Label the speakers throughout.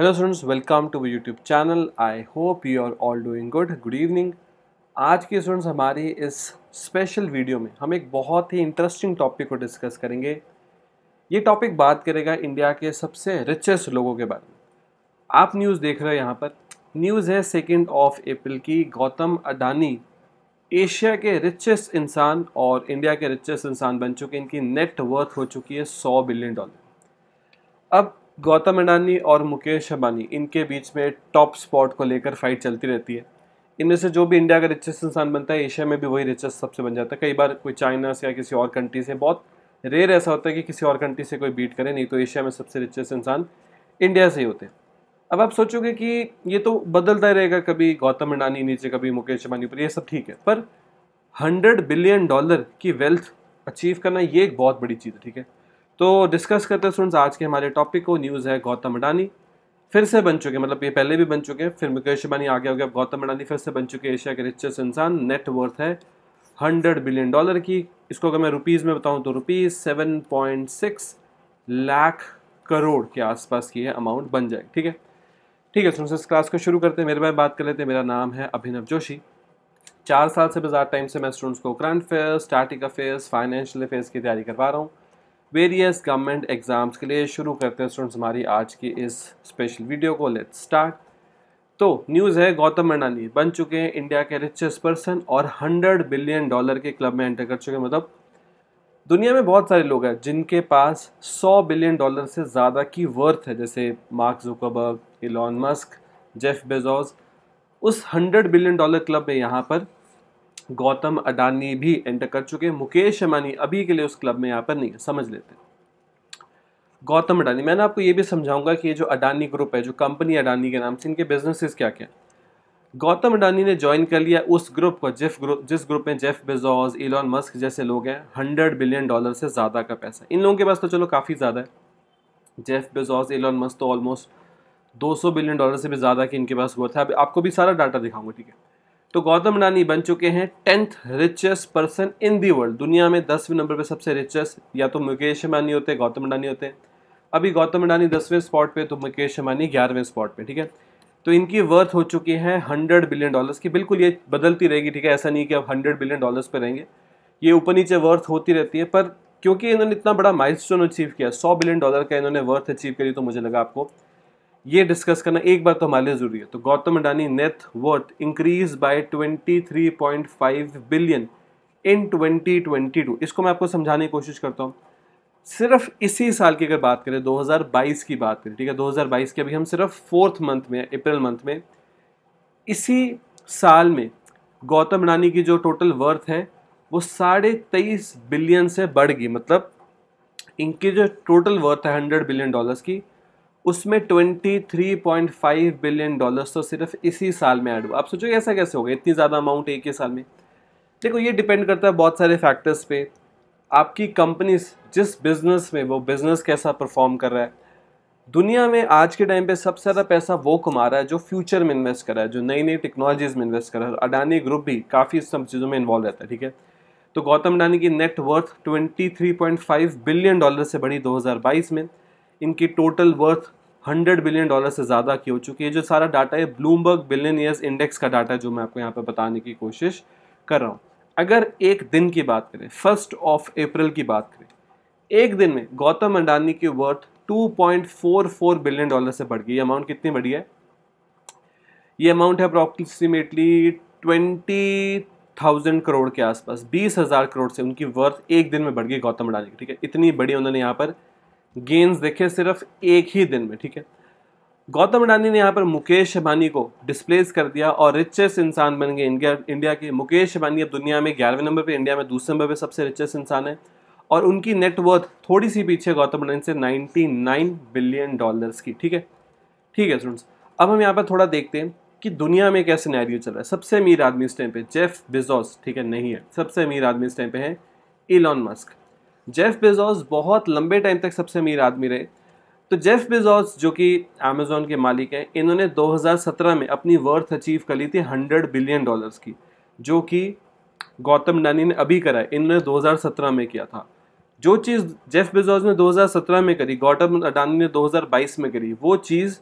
Speaker 1: hello students welcome to YouTube channel I hope you are all doing good good evening आज के students हमारी इस special video में हम एक बहुत ही इंटरेस्टिंग टॉपिक को डिस्कस करेंगे ये टॉपिक बात करेगा इंडिया के सबसे रिचेस्ट लोगों के बारे में आप न्यूज़ देख रहे हो यहाँ पर न्यूज़ है सेकेंड ऑफ अप्रैल की गौतम अडानी एशिया के रिचेस्ट इंसान और इंडिया के रिचेस्ट इंसान बन चुके हैं इनकी नेट वर्थ हो चुकी है सौ बिलियन डॉलर अब गौतम अडानी और मुकेश अंबानी इनके बीच में टॉप स्पॉट को लेकर फाइट चलती रहती है इनमें से जो भी इंडिया का रिचेस्ट इंसान बनता है एशिया में भी वही रिचेस्ट सबसे बन जाता है कई बार कोई चाइना से या किसी और कंट्री से बहुत रेयर ऐसा होता है कि किसी और कंट्री से कोई बीट करे नहीं तो एशिया में सबसे रिचेस्ट इंसान इंडिया से ही होते हैं अब आप सोचोगे कि ये तो बदलता रहेगा कभी गौतम अडानी नीचे कभी मुकेश अंबानी ऊपर ये सब ठीक है पर हंड्रेड बिलियन डॉलर की वेल्थ अचीव करना ये एक बहुत बड़ी चीज़ है ठीक है तो डिस्कस करते हैं स्टूडेंट्स आज के हमारे टॉपिक को न्यूज़ है गौतम अडानी फिर से बन चुके मतलब ये पहले भी बन चुके हैं फिर मुकेश अंबानी आगे हो गया अब गौतम अडानी फिर से बन चुके हैं एशिया के रिचेस्ट इंसान नेटवर्थ है हंड्रेड बिलियन डॉलर की इसको अगर मैं रुपीज़ में बताऊँ तो rupees seven point six lakh crore के आसपास की है अमाउंट बन जाएगी ठीक है ठीक है स्टूडेंट्स इस क्लास को शुरू करते हैं मेरे बारे बात कर लेते हैं मेरा नाम है अभिनव जोशी चार साल से बाजार टाइम से मैं स्टूडेंट्स को current affairs static affairs financial affairs की तैयारी करवा रहा हूँ वेरियस गवर्नमेंट एग्ज़ाम्स के लिए शुरू करते हैं स्टूडेंट्स हमारी आज की इस स्पेशल वीडियो को लेट स्टार्ट तो न्यूज़ है गौतम अडानी बन चुके हैं इंडिया के रिचेस्ट पर्सन और हंड्रेड बिलियन डॉलर के क्लब में एंटर कर चुके हैं मतलब दुनिया में बहुत सारे लोग हैं जिनके पास सौ बिलियन डॉलर से ज़्यादा की वर्थ है जैसे Mark Zuckerberg Elon Musk Jeff Bezos उस हंड्रेड बिलियन डॉलर क्लब में यहाँ पर गौतम अडानी भी एंटर कर चुके हैं मुकेश अंबानी अभी के लिए उस क्लब में यहाँ पर नहीं है समझ लेते हैं गौतम अडानी मैंने आपको ये भी समझाऊंगा कि ये जो अडानी ग्रुप है जो कंपनी अडानी के नाम से इनके बिजनेसेस क्या क्या गौतम अडानी ने ज्वाइन कर लिया उस ग्रुप को जिस ग्रुप जिस ग्रुप में जेफ बेजोस इलॉन मस्क जैसे लोग हैं हंड्रेड बिलियन डॉलर से ज़्यादा का पैसा इन लोगों के पास तो चलो काफ़ी ज़्यादा है जेफ बेजोज इलॉन मस्क तो ऑलमोस्ट 200 बिलियन डॉलर से भी ज़्यादा की इनके पास वो था अब आपको भी सारा डाटा दिखाऊंगा ठीक है तो गौतम अडानी बन चुके हैं tenth richest person in the world दुनिया में दसवें नंबर पे सबसे रिचेस्ट या तो मुकेश अंबानी होते हैं गौतम अडानी होते हैं अभी गौतम अडानी दसवें स्पॉट पे तो मुकेश अंबानी ग्यारहवें स्पॉट पे ठीक है तो इनकी वर्थ हो चुकी है हंड्रेड बिलियन डॉलर्स की बिल्कुल ये बदलती रहेगी ठीक है ऐसा नहीं कि अब हंड्रेड बिलियन डॉलर्स पर रहेंगे ये ऊपर नीचे वर्थ होती रहती है पर क्योंकि इन्होंने इतना बड़ा माइलस्टोन अचीव किया सौ बिलियन डॉलर का इन्होंने वर्थ अचीव करी तो मुझे लगा आपको ये डिस्कस करना एक बार तो हमारे लिए जरूरी है तो Gautam Adani net worth increase by 23.5 billion in 2022 इसको मैं आपको समझाने की कोशिश करता हूँ सिर्फ इसी साल की अगर बात करें 2022 की बात करें ठीक है 2022 की अभी हम सिर्फ फोर्थ मंथ में अप्रैल मंथ में इसी साल में गौतम अडानी की जो टोटल वर्थ है वो साढ़े तेईस बिलियन से बढ़ गई मतलब इनकी जो टोटल वर्थ है हंड्रेड बिलियन डॉलर्स की उसमें 23.5 बिलियन डॉलर्स तो सिर्फ इसी साल में ऐड हुआ आप सोचो ऐसा कैसे होगा इतनी ज़्यादा अमाउंट एक ही साल में देखो ये डिपेंड करता है बहुत सारे फैक्टर्स पे आपकी कंपनीज जिस बिज़नेस में वो बिज़नेस कैसा परफॉर्म कर रहा है दुनिया में आज के टाइम पे सबसे ज़्यादा पैसा वो कमा रहा है जो फ्यूचर में इन्वेस्ट कर रहा है जो नई नई टेक्नोलॉजीज़ में इन्वेस्ट कर रहा है अडानी ग्रुप भी काफ़ी सब चीज़ों में इन्वॉल्व रहता है ठीक है तो गौतम अडानी की नेट वर्थ 23.5 बिलियन डॉलर से बढ़ी 2022 में इनकी total worth hundred billion dollar से ज़्यादा की हो चुकी है जो सारा डाटा है ब्लूमबर्ग बिलियन ईयर्स इंडेक्स का डाटा है जो मैं आपको यहाँ पर बताने की कोशिश कर रहा हूँ अगर एक दिन की बात करें फर्स्ट ऑफ अप्रैल की बात करें एक दिन में गौतम अंडानी की वर्थ 2.44 बिलियन डॉलर से बढ़ गई अमाउंट कितनी बढ़ी है ये अमाउंट है अप्रॉक्सीमेटली ट्वेंटी थाउजेंड करोड़ के आसपास बीस हज़ार करोड़ से उनकी वर्थ एक दिन में बढ़ गई गौतम अडानी की ठीक है इतनी बड़ी उन्होंने यहाँ पर गेंस देखे सिर्फ एक ही दिन में ठीक है गौतम अडानी ने यहाँ पर मुकेश अंबानी को डिस्प्लेस कर दिया और रिचेस्ट इंसान बन गए इंडिया इंडिया के मुकेश अंबानी अब दुनिया में ग्यारहवें नंबर पे इंडिया में दूसरे नंबर पे सबसे रिचेस्ट इंसान है और उनकी नेटवर्थ थोड़ी सी पीछे गौतम अडानी से 99 बिलियन डॉलर्स की ठीक है ठीक है स्टूडेंट्स अब हम यहाँ पर थोड़ा देखते हैं कि दुनिया में क्या नैरियो चल रहा है सबसे अमीर आदमी इस टाइम पे जेफ बिजोस ठीक है नहीं है सबसे अमीर आदमी इस टाइम पे है इलॉन मस्क जेफ बेजोस बहुत लंबे टाइम तक सबसे अमीर आदमी रहे तो जेफ बेजोस जो कि अमेजोन के मालिक हैं इन्होंने 2017 में अपनी वर्थ अचीव कर ली थी 100 बिलियन डॉलर्स की जो कि गौतम नानी ने अभी करा है इन्होंने 2017 में किया था जो चीज़ जेफ बेजोस ने 2017 में करी गौतम अडानी ने 2022 में करी वो चीज़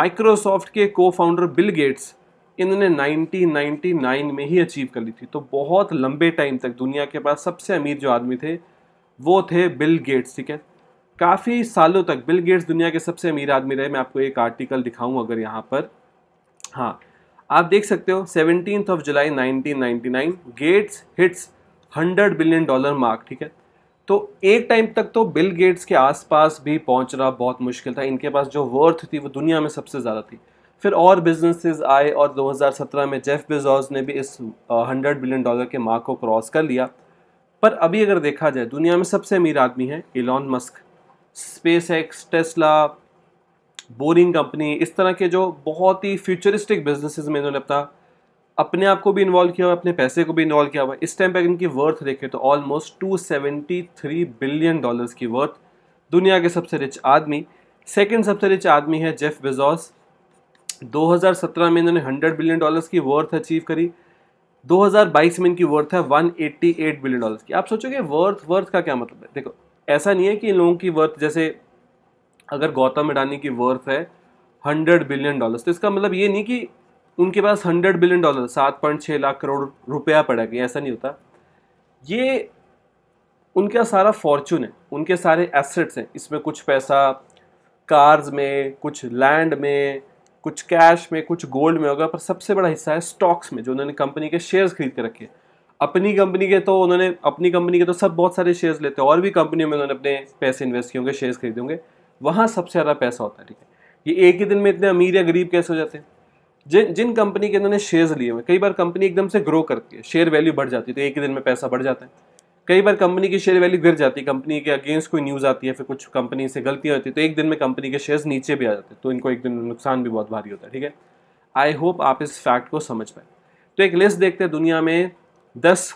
Speaker 1: माइक्रोसॉफ्ट के को फाउंडर बिल गेट्स इन्होंने 1999 में ही अचीव कर ली थी तो बहुत लंबे टाइम तक दुनिया के पास सबसे अमीर जो आदमी थे वो थे बिल गेट्स ठीक है काफ़ी सालों तक बिल गेट्स दुनिया के सबसे अमीर आदमी रहे मैं आपको एक आर्टिकल दिखाऊं अगर यहाँ पर हाँ आप देख सकते हो seventeen of July 1999 Gates hits 100 billion dollar mark ठीक है तो एक टाइम तक तो बिल गेट्स के आसपास भी पहुँचना बहुत मुश्किल था इनके पास जो वर्थ थी वो दुनिया में सबसे ज़्यादा थी फिर और बिजनेसेस आए और 2017 में जेफ बिजॉज ने भी इस 100 बिलियन डॉलर के मार्क को क्रॉस कर लिया पर अभी अगर देखा जाए दुनिया में सबसे अमीर आदमी है Elon Musk space X Tesla boring company इस तरह के जो बहुत ही फ्यूचरिस्टिक बिजनेसेस में इन्होंने अपना अपने आप को भी इन्वॉल्व किया हुआ अपने पैसे को भी इन्वॉल्व किया हुआ इस टाइम पर इनकी वर्थ देखें तो ऑलमोस्ट थ्री बिलियन डॉलर्स की वर्थ दुनिया के सबसे रिच आदमी सेकेंड सबसे रिच आदमी है जेफ बेजॉस 2017 में इन्होंने 100 बिलियन डॉलर्स की वर्थ अचीव करी 2022 में इनकी वर्थ है 188 बिलियन डॉलर्स की आप सोचोगे वर्थ वर्थ का क्या मतलब है देखो ऐसा नहीं है कि इन लोगों की वर्थ जैसे अगर गौतम अडानी की वर्थ है 100 बिलियन डॉलर्स तो इसका मतलब ये नहीं कि उनके पास 100 बिलियन डॉलर सात पॉइंट छः लाख करोड़ रुपया पड़ा ऐसा नहीं होता ये उनका सारा फॉर्चून है उनके सारे एसेट्स हैं इसमें कुछ पैसा कार्स में कुछ लैंड में कुछ कैश में कुछ गोल्ड में होगा पर सबसे बड़ा हिस्सा है स्टॉक्स में जो उन्होंने कंपनी के शेयर्स खरीद के रखे अपनी कंपनी के तो उन्होंने अपनी कंपनी के तो सब बहुत सारे शेयर्स लेते हैं और भी कंपनियों में उन्होंने अपने पैसे इन्वेस्ट किए होंगे शेयर्स खरीदे होंगे वहाँ सबसे ज़्यादा पैसा होता है ठीक है ये एक ही दिन में इतने अमीर या गरीब कैसे हो जाते हैं जिन जिन कंपनी के इन्होंने शेयर्स लिए हुए कई बार कंपनी एकदम से ग्रो करती है शेयर वैल्यू बढ़ जाती है तो एक ही दिन में पैसा बढ़ जाता है कई बार कंपनी की शेयर वैल्यू गिर जाती है कंपनी के अगेंस्ट कोई न्यूज़ आती है फिर कुछ कंपनी से गलतियाँ होती है तो एक दिन में कंपनी के शेयर्स नीचे भी आ जाते हैं तो इनको एक दिन नुकसान भी बहुत भारी होता है ठीक है आई होप आप इस फैक्ट को समझ पाए तो एक लिस्ट देखते हैं दुनिया में दस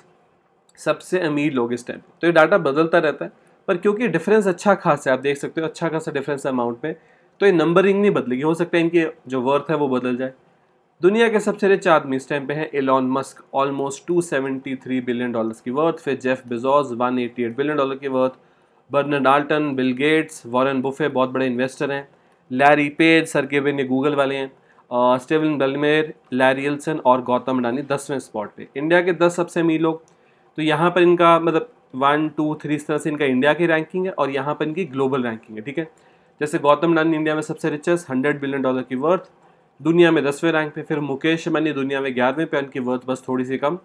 Speaker 1: सबसे अमीर लोग इस टाइम तो ये डाटा बदलता रहता है पर क्योंकि डिफरेंस अच्छा खासा है आप देख सकते हो अच्छा खासा डिफरेंस है अमाउंट में तो ये नंबरिंग नहीं बदलेगी हो सकता है इनकी जो वर्थ है वो बदल जाए दुनिया के सबसे रिच आदमी इस टाइम पे हैं Elon Musk almost 273 billion dollars की वर्थ फिर जेफ एटी 188 बिलियन डॉलर की वर्थ बर्नर्ड आल्टन बिल गेट्स वॉरेन बुफे बहुत बड़े इन्वेस्टर हैं लैरी पेज सरकेविन ये गूगल वाले हैं स्टेवन बलमेर लैरी एल्सन और गौतम अडानी दसवें स्पॉट पे इंडिया के दस सबसे अमीर लोग तो यहाँ पर इनका मतलब वन टू थ्री इस तरह से इनका इंडिया की रैंकिंग है और यहाँ पर इनकी ग्लोबल रैंकिंग है ठीक है जैसे गौतम अडानी इंडिया में सबसे रिचेस्ट हंड्रेड बिलियन डॉलर की वर्थ दुनिया में दसवें रैंक पे फिर मुकेश अम्बानी दुनिया में ग्यारहवें पे उनकी वर्थ बस थोड़ी सी कम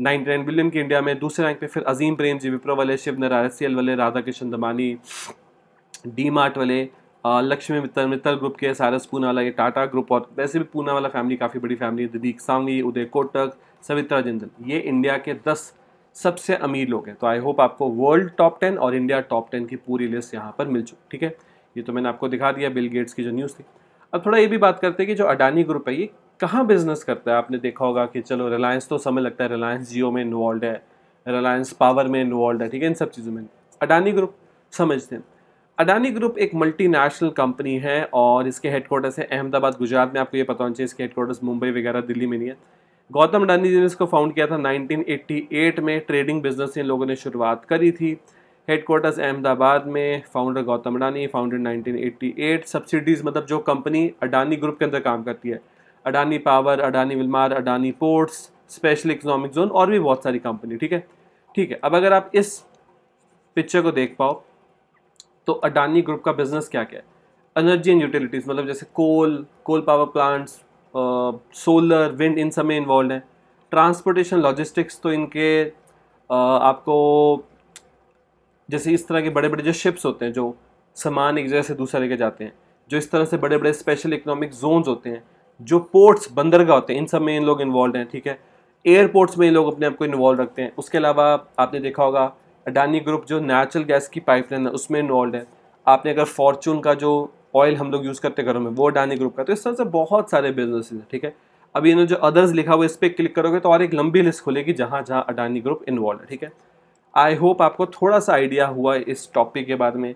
Speaker 1: नाइन टेन बिलियन की इंडिया में दूसरे रैंक पे फिर अजीम प्रेम जी विप्रो वाले शिव आर एस वाले राधा कृष्ण दमानी डी मार्ट वाले लक्ष्मी मित्तल मित्तल ग्रुप के सारस पूना वाला ये टाटा ग्रुप और वैसे भी पूना वाला फैमिली काफ़ी बड़ी फैमिली है दिदीक सांगी उदय कोटक सवित्रा जिंदल ये इंडिया के दस सबसे अमीर लोग हैं तो आई होप आपको वर्ल्ड टॉप टेन और इंडिया टॉप टेन की पूरी लिस्ट यहाँ पर मिल चुकी ठीक है ये तो मैंने आपको दिखा दिया बिल गेट्स की जो न्यूज़ थी अब थोड़ा ये भी बात करते हैं कि जो अडानी ग्रुप है ये कहाँ बिजनेस करता है आपने देखा होगा कि चलो रिलायंस तो समय लगता है रिलायंस जियो में इन्वॉल्व है रिलायंस पावर में इन्वॉल्व है ठीक है इन सब चीज़ों में अडानी ग्रुप समझते हैं अडानी ग्रुप एक मल्टीनेशनल कंपनी है और इसके हेडकोार्टर्स है अहमदाबाद गुजरात में आपको ये पता होना चाहिए इसके हेडकोार्टर्स मुंबई वगैरह दिल्ली में नहीं है गौतम अडानी जी ने इसको फाउंड किया था 1988 में ट्रेडिंग बिजनेस से इन लोगों ने शुरुआत करी थी क्वार्टर्स अहमदाबाद में founder Gautam Adani founder 1988 subsidiaries मतलब जो कंपनी अडानी ग्रुप के अंदर काम करती है Adani power Adani Wilmar Adani ports special economic zone और भी बहुत सारी कंपनी ठीक है ठीक है अब अगर आप इस पिक्चर को देख पाओ तो अडानी ग्रुप का बिजनेस क्या क्या है एनर्जी एंड यूटिलिटीज़ मतलब जैसे coal coal power plants solar wind इन सब में इन्वॉल्व हैं ट्रांसपोर्टेशन लॉजिस्टिक्स तो इनके आ, आपको जैसे इस तरह के बड़े बड़े जो शिप्स होते हैं जो सामान एक जगह से दूसरे लेके जाते हैं जो इस तरह से बड़े बड़े स्पेशल इकोनॉमिक जोन्स होते हैं जो पोर्ट्स बंदरगाह होते हैं इन सब में इन लोग इन्वॉल्व हैं ठीक है एयरपोर्ट्स में इन लोग अपने आप को इन्वॉल्व रखते हैं उसके अलावा आपने देखा होगा अडानी ग्रुप जो नेचुरल गैस की पाइपलाइन है उसमें इन्वॉल्व है आपने अगर फॉर्चून का जो ऑयल हम लोग यूज़ करते घरों में वो अडानी ग्रुप का तो इस तरह से बहुत सारे बिजनेस हैं ठीक है अभी इन्होंने जो अदर्स लिखा हुआ इस पर क्लिक करोगे तो और एक लंबी लिस्ट खुलेगी जहाँ जहाँ अडानी ग्रुप इन्वॉल्व है ठीक है आई होप आपको थोड़ा सा आइडिया हुआ इस टॉपिक के बारे में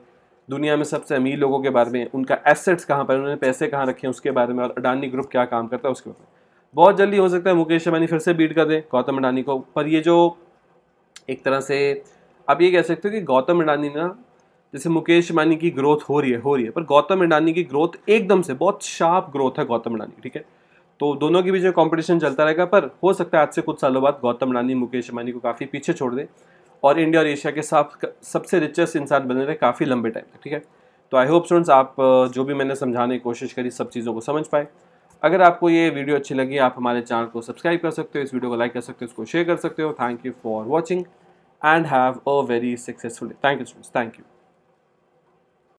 Speaker 1: दुनिया में सबसे अमीर लोगों के बारे में उनका एसेट्स कहाँ पर उन्होंने पैसे कहाँ रखे हैं उसके बारे में और अडानी ग्रुप क्या काम करता है उसके बारे में बहुत जल्दी हो सकता है मुकेश अंबानी फिर से बीट कर दें गौतम अडानी को पर ये जो एक तरह से आप ये कह सकते हो कि गौतम अडानी ना जैसे मुकेश अंबानी की ग्रोथ हो रही है हो रही है पर गौतम अडानी की ग्रोथ एकदम से बहुत शार्प ग्रोथ है गौतम अडानी ठीक है तो दोनों के बीच में कॉम्पिटिशन चलता रहेगा पर हो सकता है आज से कुछ सालों बाद गौतम अडानी मुकेश अंबानी को काफ़ी पीछे छोड़ दें और इंडिया और एशिया के साथ सबसे रिचेस्ट इंसान बने रहे काफ़ी लंबे टाइम तक ठीक है तो आई होप स्टूडेंट्स आप जो भी मैंने समझाने की कोशिश करी सब चीज़ों को समझ पाए अगर आपको ये वीडियो अच्छी लगी आप हमारे चैनल को सब्सक्राइब कर सकते हो इस वीडियो को लाइक कर सकते हो इसको शेयर कर सकते हो thank you for watching and have a very successful thank you students thank you